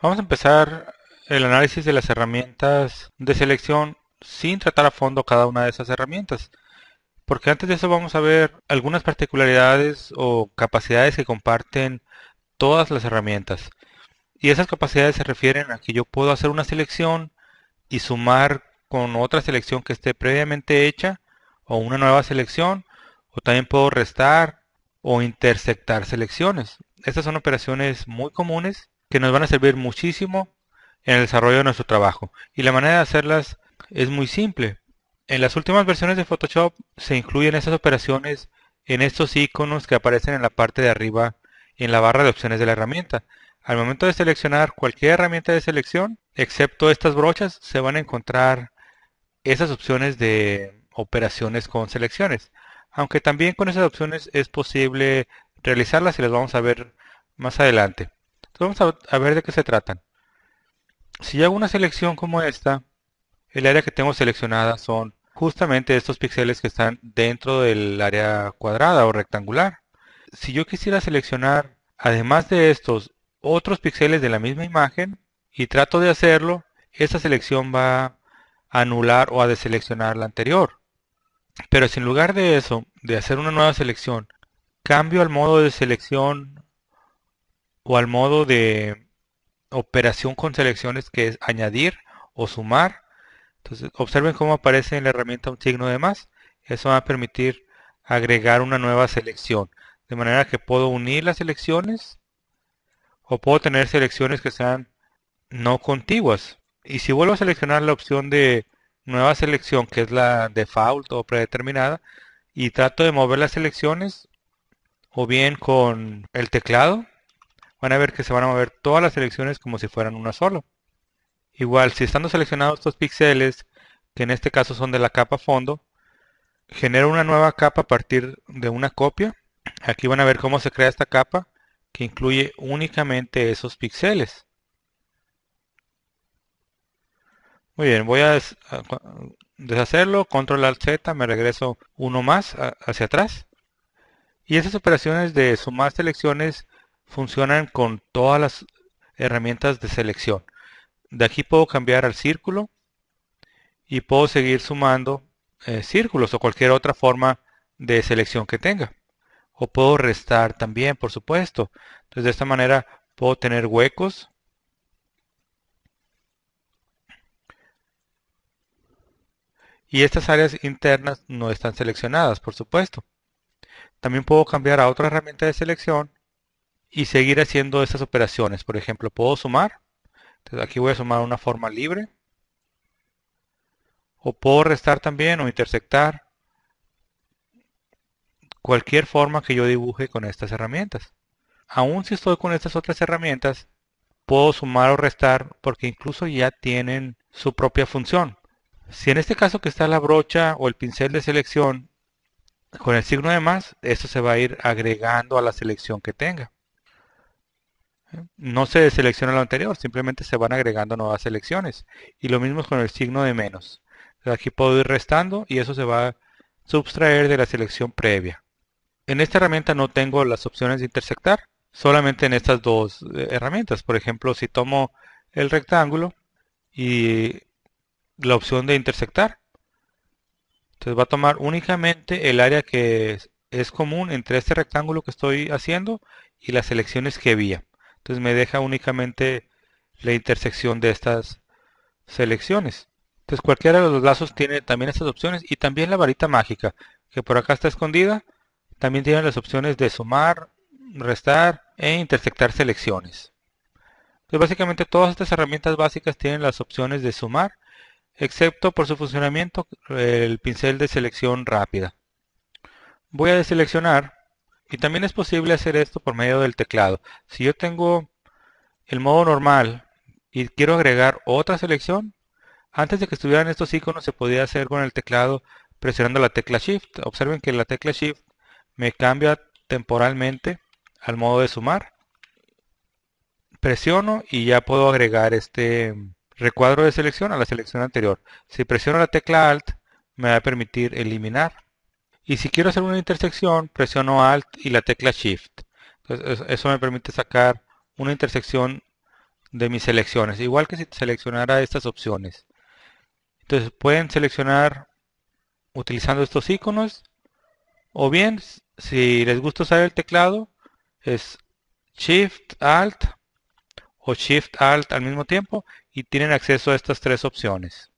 Vamos a empezar el análisis de las herramientas de selección sin tratar a fondo cada una de esas herramientas. Porque antes de eso vamos a ver algunas particularidades o capacidades que comparten todas las herramientas. Y esas capacidades se refieren a que yo puedo hacer una selección y sumar con otra selección que esté previamente hecha o una nueva selección o también puedo restar o interceptar selecciones. Estas son operaciones muy comunes que nos van a servir muchísimo en el desarrollo de nuestro trabajo. Y la manera de hacerlas es muy simple. En las últimas versiones de Photoshop se incluyen esas operaciones en estos iconos que aparecen en la parte de arriba en la barra de opciones de la herramienta. Al momento de seleccionar cualquier herramienta de selección, excepto estas brochas, se van a encontrar esas opciones de operaciones con selecciones. Aunque también con esas opciones es posible realizarlas y las vamos a ver más adelante. Entonces vamos a, ver de qué se tratan. Si hago una selección como esta, el área que tengo seleccionada son justamente estos píxeles que están dentro del área cuadrada o rectangular. Si yo quisiera seleccionar, además de estos, otros píxeles de la misma imagen y trato de hacerlo, esta selección va a anular o a deseleccionar la anterior. Pero si en lugar de eso, de hacer una nueva selección, cambio al modo de selección o al modo de operación con selecciones que es añadir o sumar. Entonces observen cómo aparece en la herramienta un signo de más. Eso va a permitir agregar una nueva selección. De manera que puedo unir las selecciones o puedo tener selecciones que sean no contiguas. Y si vuelvo a seleccionar la opción de nueva selección, que es la default o predeterminada, y trato de mover las selecciones o bien con el teclado van a ver que se van a mover todas las selecciones como si fueran una sola. Igual, si estando seleccionados estos píxeles, que en este caso son de la capa fondo, genero una nueva capa a partir de una copia. Aquí van a ver cómo se crea esta capa, que incluye únicamente esos píxeles. Muy bien, voy a deshacerlo, control alt Z, me regreso uno más hacia atrás. Y esas operaciones de sumar selecciones funcionan con todas las herramientas de selección. De aquí puedo cambiar al círculo y puedo seguir sumando eh, círculos o cualquier otra forma de selección que tenga. O puedo restar también, por supuesto. Entonces de esta manera puedo tener huecos. Y estas áreas internas no están seleccionadas, por supuesto. También puedo cambiar a otra herramienta de selección y seguir haciendo estas operaciones. Por ejemplo, puedo sumar. Entonces aquí voy a sumar una forma libre. O puedo restar también o intersectar cualquier forma que yo dibuje con estas herramientas. Aún si estoy con estas otras herramientas, puedo sumar o restar porque incluso ya tienen su propia función. Si en este caso que está la brocha o el pincel de selección con el signo de más, esto se va a ir agregando a la selección que tenga. No se selecciona lo anterior, simplemente se van agregando nuevas selecciones. Y lo mismo con el signo de menos. aquí puedo ir restando y eso se va a subtraer de la selección previa. En esta herramienta no tengo las opciones de intersectar, solamente en estas dos eh, herramientas. Por ejemplo, si tomo el rectángulo y la opción de intersectar, entonces va a tomar únicamente el área que es común entre este rectángulo que estoy haciendo y las selecciones que había. Entonces me deja únicamente la intersección de estas selecciones. Entonces cualquiera de los lazos tiene también estas opciones y también la varita mágica, que por acá está escondida. También tiene las opciones de sumar, restar e intersectar selecciones. Entonces básicamente todas estas herramientas básicas tienen las opciones de sumar, excepto por su funcionamiento el pincel de selección rápida. Voy a deseleccionar y también es posible hacer esto por medio del teclado. Si yo tengo el modo normal y quiero agregar otra selección, antes de que estuvieran estos iconos se podía hacer con el teclado presionando la tecla Shift. Observen que la tecla Shift me cambia temporalmente al modo de sumar. Presiono y ya puedo agregar este recuadro de selección a la selección anterior. Si presiono la tecla Alt me va a permitir eliminar y si quiero hacer una intersección, presiono Alt y la tecla Shift. Entonces, eso me permite sacar una intersección de mis selecciones, igual que si seleccionara estas opciones. Entonces pueden seleccionar utilizando estos iconos o bien si les gusta usar el teclado es Shift Alt o Shift Alt al mismo tiempo y tienen acceso a estas tres opciones.